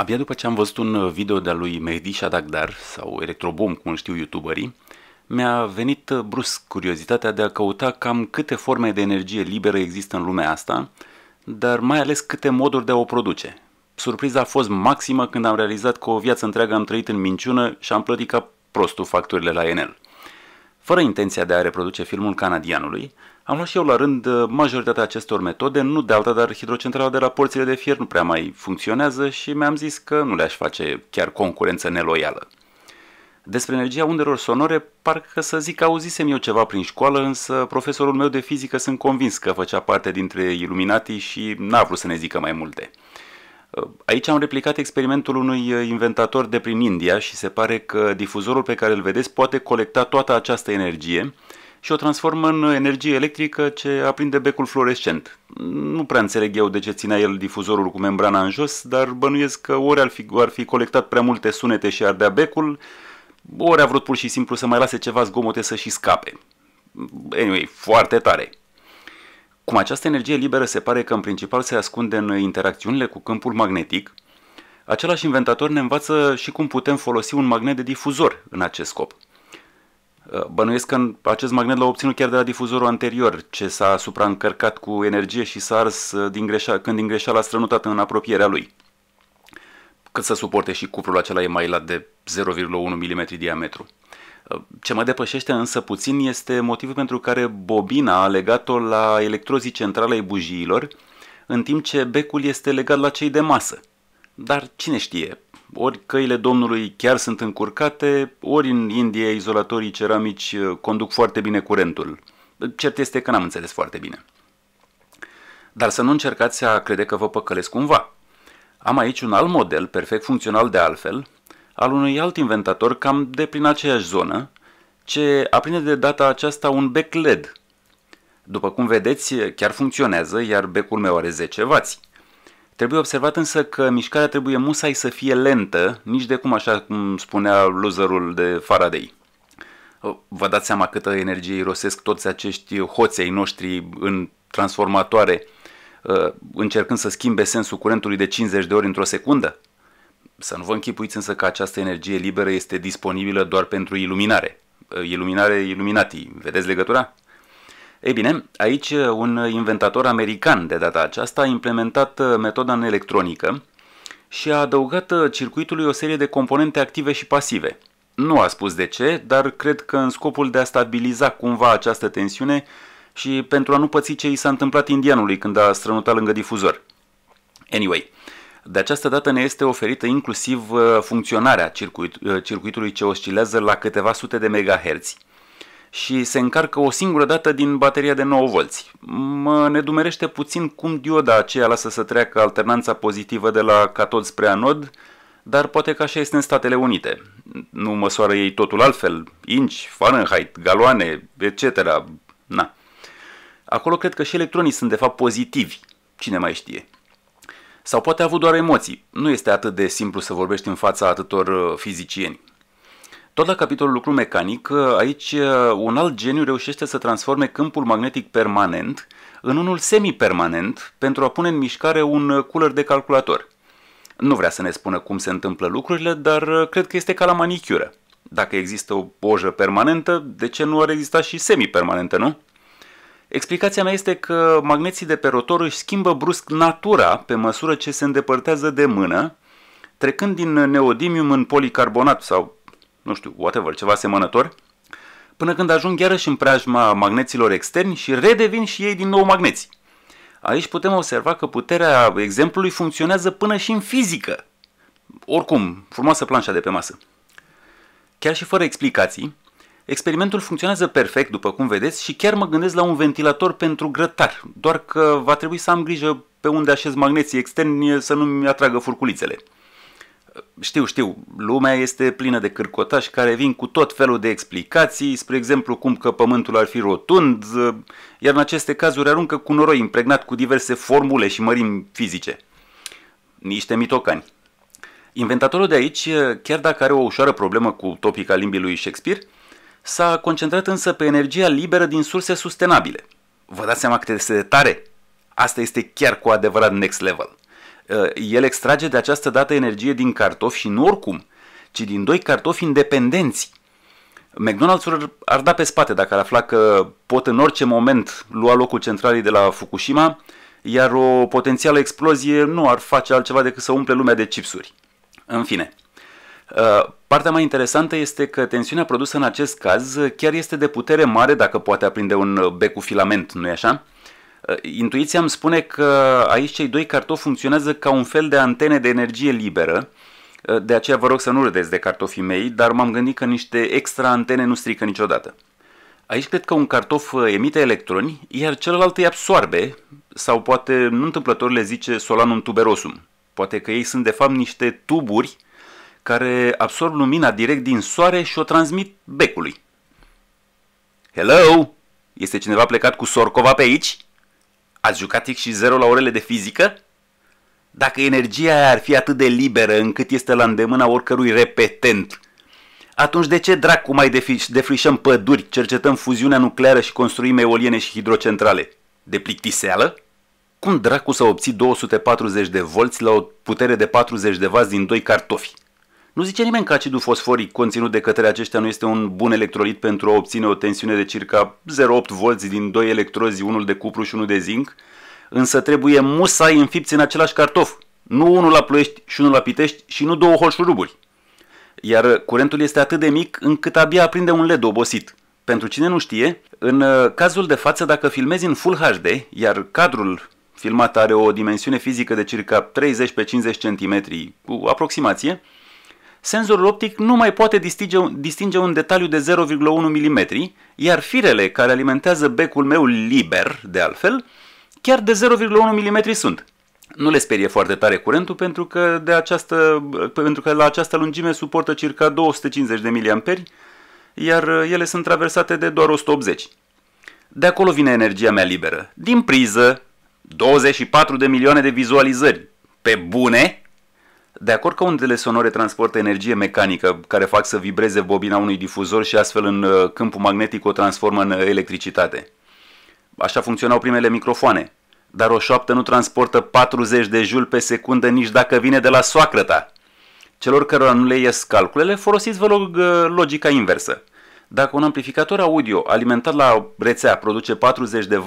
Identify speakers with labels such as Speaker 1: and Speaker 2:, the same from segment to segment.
Speaker 1: Abia după ce am văzut un uh, video de-a lui Mehdi Shadagdar sau Electrobom, cum știu youtuberii, mi-a venit uh, brusc curiozitatea de a căuta cam câte forme de energie liberă există în lumea asta, dar mai ales câte moduri de a o produce. Surpriza a fost maximă când am realizat că o viață întreagă am trăit în minciună și am plătit ca prostul facturile la Enel. Fără intenția de a reproduce filmul canadianului, am luat și eu la rând uh, majoritatea acestor metode, nu de alta, dar hidrocentrala de la porțile de fier nu prea mai funcționează și mi-am zis că nu le-aș face chiar concurență neloială. Despre energia undelor sonore, parcă să zic auzisem eu ceva prin școală, însă profesorul meu de fizică sunt convins că făcea parte dintre iluminatii și n-a vrut să ne zică mai multe. Aici am replicat experimentul unui uh, inventator de prin India și se pare că difuzorul pe care îl vedeți poate colecta toată această energie și o transformă în energie electrică ce aprinde becul fluorescent. Nu prea înțeleg eu de ce ținea el difuzorul cu membrana în jos, dar bănuiesc că ori ar fi, ar fi colectat prea multe sunete și ardea becul, ori a vrut pur și simplu să mai lase ceva zgomote să și scape. Anyway, foarte tare. Cum această energie liberă se pare că în principal se ascunde în interacțiunile cu câmpul magnetic, același inventator ne învață și cum putem folosi un magnet de difuzor în acest scop. Uh, bănuiesc că acest magnet l-a obținut chiar de la difuzorul anterior, ce s-a supraîncărcat cu energie și s-a ars uh, din greșa, când din greșeală a strănutat în apropierea lui. Cât să suporte și cuprul acela emailat de 0,1 mm diametru. Ce mă depășește însă puțin este motivul pentru care bobina a legat-o la electrozii centrale ai bujiilor, în timp ce becul este legat la cei de masă. Dar cine știe, ori căile domnului chiar sunt încurcate, ori în India izolatorii ceramici uh, conduc foarte bine curentul. Cert este că n-am înțeles foarte bine. Dar să nu încercați să crede că vă păcălesc cumva. Am aici un alt model, perfect funcțional de altfel, al unui alt inventator cam de prin aceeași zonă, ce aprinde de data aceasta un bec LED. După cum vedeți, chiar funcționează, iar becul meu are 10W. Trebuie observat însă că mișcarea trebuie musai să fie lentă, nici de cum așa cum spunea loserul de Faraday. Oh, vă dați seama câtă energie irosesc toți acești hoței noștri în transformatoare, uh, încercând să schimbe sensul curentului de 50 de ori într-o secundă? Să nu vă închipuiți însă că această energie liberă este disponibilă doar pentru iluminare. Uh, iluminare iluminati. vedeți legătura? Ei bine, aici uh, un inventator american de data aceasta a implementat uh, metoda în electronică și a adăugat circuitului o serie de componente active și pasive. Nu a spus de ce, dar cred că în scopul de a stabiliza cumva această tensiune și pentru a nu păți ce i s-a întâmplat indianului când a strănutat lângă difuzor. Anyway, uh, de această dată ne este oferită inclusiv uh, funcționarea circuit, uh, circuitului ce oscilează la câteva sute de megaherți și se încarcă o singură dată din bateria de 9V. Mă nedumerește puțin cum dioda aceea lasă să treacă alternanța pozitivă de la catod spre anod, dar poate că așa este în Statele Unite. Nu măsoară ei totul altfel, inci, Fahrenheit, galoane, etc. Na. Acolo cred că și electronii sunt de fapt pozitivi. Cine mai știe? Sau poate a avut doar emoții. Nu este atât de simplu să vorbești în fața atâtor uh, fizicieni. Tot la capitolul lucru mecanic, uh, aici uh, un alt geniu reușește să transforme câmpul magnetic permanent în unul semipermanent pentru a pune în mișcare un cooler de calculator. Nu vrea să ne spună cum se întâmplă lucrurile, dar cred că este ca la manicură. Dacă există o bojă permanentă, de ce nu ar exista și semipermanentă, nu? Explicația mea este că magneții de pe rotor își schimbă brusc natura pe măsură ce se îndepărtează de mână, trecând din neodimium în policarbonat sau, nu știu, whatever, ceva semănător, până când ajung iarăși în preajma magneților externi și redevin și ei din nou magneți. Aici putem observa că puterea exemplului funcționează până și în fizică. Oricum, frumoasă planșa de pe masă. Chiar și fără explicații, Experimentul funcționează perfect, după cum vedeți, și chiar mă gândesc la un ventilator pentru grătar, doar că va trebui să am grijă pe unde așez magneții externi să nu-mi atragă furculițele. Știu, știu, lumea este plină de cârcotași care vin cu tot felul de explicații, spre exemplu cum că pământul ar fi rotund, iar în aceste cazuri aruncă cu noroi impregnat cu diverse formule și mărimi fizice. Niște mitocani. Inventatorul de aici, chiar dacă are o ușoară problemă cu topica limbii lui Shakespeare, s-a concentrat însă pe energia liberă din surse sustenabile. Vă dați seama cât este de tare? Asta este chiar cu adevărat next level. Uh, el extrage de această dată energie din cartofi și nu oricum, ci din doi cartofi independenți. McDonald's ar da pe spate dacă ar afla că pot în orice moment lua locul centralii de la Fukushima, iar o potențială explozie nu ar face altceva decât să umple lumea de chipsuri. În fine, Uh, partea mai interesantă este că tensiunea produsă în acest caz uh, chiar este de putere mare dacă poate aprinde un uh, bec cu filament, nu-i așa? Intuiția îmi spune că aici cei doi cartofi funcționează ca un fel de antene de energie liberă, de aceea vă rog să nu râdeți de cartofii mei, dar m-am gândit că niște extra antene nu strică niciodată. Aici cred că un cartof emite electroni, iar celălalt îi absorbe, sau poate nu întâmplător le zice solanum tuberosum. Poate că ei sunt de fapt niște tuburi care absorb lumina direct din soare și o transmit becului. Hello! Este cineva plecat cu sorcova pe aici? Ați jucat X și 0 la orele de fizică? Dacă energia aia ar fi atât de liberă încât este la îndemâna oricărui repetent, atunci de ce dracu mai defrișăm păduri, cercetăm fuziunea nucleară și construim eoliene și hidrocentrale? De plictiseală? Cum dracu s-a obțit 240 de volți la o putere de 40 de vați din doi cartofi? Nu zice nimeni că acidul fosforic conținut de către aceștia nu este un bun electrolit pentru a obține o tensiune de circa 0,8 V din doi electrozi, unul de cupru și unul de zinc, însă trebuie musai înfipți în același cartof, nu unul la Ploiești și unul la Pitești și nu două holșuruburi. Iar curentul este atât de mic încât abia aprinde un LED obosit. Pentru cine nu știe, în uh, cazul de față dacă filmezi în Full HD, iar cadrul filmat are o dimensiune fizică de circa 30 pe 50 cm, cu aproximație, senzorul optic nu mai poate distinge, distinge un detaliu de 0,1 mm, iar firele care alimentează becul meu liber, de altfel, chiar de 0,1 mm sunt. Nu le sperie foarte tare curentul pentru că, de această, pentru că la această lungime suportă circa 250 de miliamperi, iar ele sunt traversate de doar 180. De acolo vine energia mea liberă. Din priză, 24 de milioane de vizualizări. Pe bune? De acord că undele sonore transportă energie mecanică care fac să vibreze bobina unui difuzor și astfel în uh, câmpul magnetic o transformă în uh, electricitate. Așa funcționau primele microfoane. Dar o șoaptă nu transportă 40 de jul pe secundă nici dacă vine de la soacră ta. Celor care nu le ies calculele, folosiți vă uh, logica inversă. Dacă un amplificator audio alimentat la rețea produce 40 de W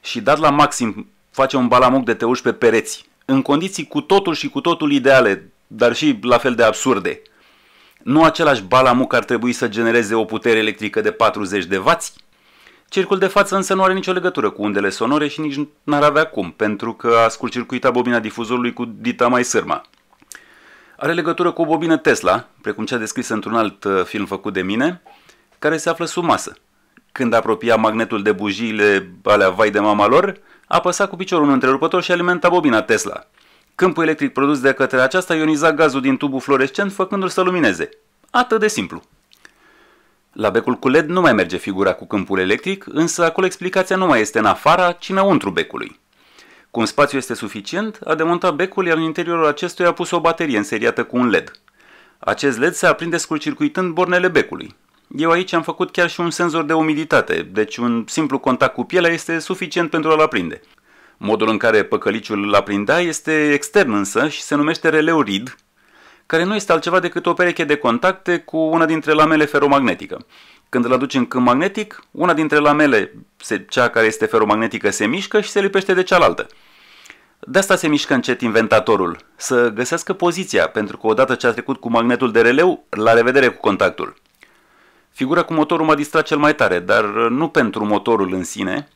Speaker 1: și dat la maxim face un balamuc de teuși pe pereți, în condiții cu totul și cu totul ideale, dar și la fel de absurde. Nu același balamuc ar trebui să genereze o putere electrică de 40 de W? Circul de față însă nu are nicio legătură cu undele sonore și nici n-ar avea cum, pentru că a scurcircuitat bobina difuzorului cu dita mai sârma. Are legătură cu o bobină Tesla, precum cea descrisă într-un alt uh, film făcut de mine, care se află sub masă. Când apropia magnetul de bujiile alea vai de mama lor, apăsa cu piciorul un întrerupător și alimenta bobina Tesla. Câmpul electric produs de către aceasta ioniza gazul din tubul fluorescent, făcându-l să lumineze. Atât de simplu. La becul cu LED nu mai merge figura cu câmpul electric, însă acolo explicația nu mai este în afara, ci înăuntru becului. Cum spațiu este suficient, a demontat becul, iar în interiorul acestuia a pus o baterie înseriată cu un LED. Acest LED se aprinde scurcircuitând bornele becului. Eu aici am făcut chiar și un senzor de umiditate, deci un simplu contact cu pielea este suficient pentru a-l aprinde. Modul în care păcăliciul îl aprindea este extern însă și se numește releu RID, care nu este altceva decât o pereche de contacte cu una dintre lamele feromagnetică. Când îl aduci în câmp magnetic, una dintre lamele, cea care este feromagnetică, se mișcă și se lipește de cealaltă. De asta se mișcă încet inventatorul, să găsească poziția, pentru că odată ce a trecut cu magnetul de releu, la revedere cu contactul. Figura cu motorul m-a distrat cel mai tare, dar uh, nu pentru motorul în sine,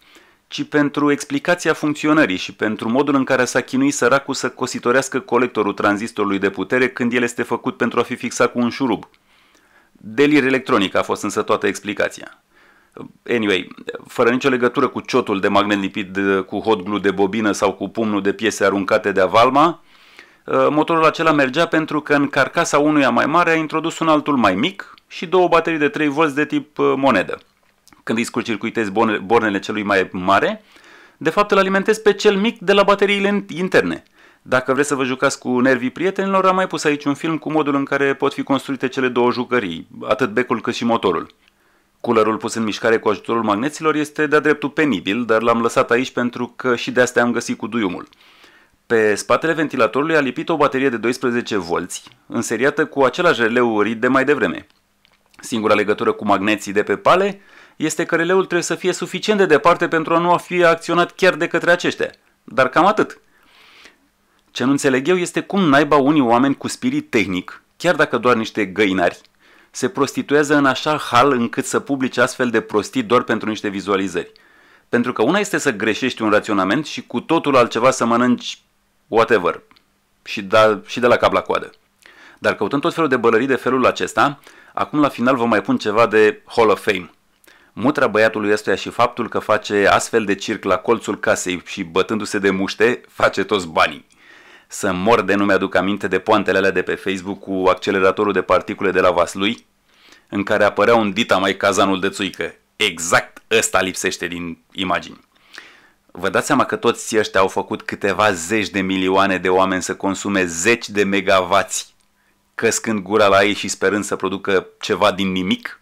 Speaker 1: ci pentru explicația funcționării și pentru modul în care s-a chinuit săracul să cositorească colectorul tranzistorului de putere când el este făcut pentru a fi fixat cu un șurub. Delir electronic a fost însă toată explicația. Uh, anyway, uh, fără nicio legătură cu ciotul de magnet lipit cu hot glue de bobină sau cu pumnul de piese aruncate de avalma, motorul acela mergea pentru că în carcasa unuia mai mare a introdus un altul mai mic, și două baterii de 3V de tip uh, monedă. Când îi scurcircuitezi bornele celui mai mare, de fapt îl alimentezi pe cel mic de la bateriile interne. Dacă vreți să vă jucați cu nervii prietenilor, am mai pus aici un film cu modul în care pot fi construite cele două jucării, atât becul cât și motorul. Coolerul pus în mișcare cu ajutorul magneților este de-a dreptul penibil, dar l-am lăsat aici pentru că și de asta am găsit cu duiumul. Pe spatele ventilatorului a lipit o baterie de 12 volți, înseriată cu același releu rid de mai devreme. Singura legătură cu magneții de pe pale este că releul trebuie să fie suficient de departe pentru a nu a fi acționat chiar de către aceștia. Dar cam atât. Ce nu înțeleg eu este cum naiba unii oameni cu spirit tehnic, chiar dacă doar niște găinari, se prostituează în așa hal încât să publice astfel de prostii doar pentru niște vizualizări. Pentru că una este să greșești un raționament și cu totul altceva să mănânci whatever. Și, da, și de la cap la coadă. Dar căutând tot felul de bălării de felul acesta, Acum la final vă mai pun ceva de Hall of Fame. Mutra băiatului ăstuia și faptul că face astfel de circ la colțul casei și bătându-se de muște, face toți banii. Să mor de nu mi-aduc aminte de poantele alea de pe Facebook cu acceleratorul de particule de la Vaslui, în care apărea un dita mai cazanul de țuică. Exact ăsta lipsește din imagini. Vă dați seama că toți ăștia au făcut câteva zeci de milioane de oameni să consume zeci de megavați căscând gura la ei și sperând să producă ceva din nimic?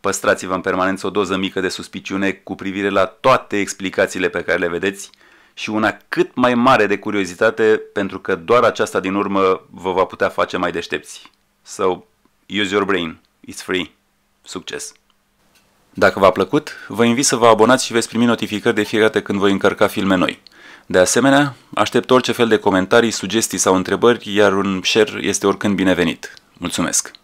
Speaker 1: Păstrați-vă în permanență o doză mică de suspiciune cu privire la toate explicațiile pe care le vedeți și una cât mai mare de curiozitate pentru că doar aceasta din urmă vă va putea face mai deștepți. So, use your brain. It's free. Succes! Dacă v-a plăcut, vă invit să vă abonați și veți primi notificări de fiecare dată când voi încărca filme noi. De asemenea, aștept orice fel de comentarii, sugestii sau întrebări, iar un share este oricând binevenit. Mulțumesc!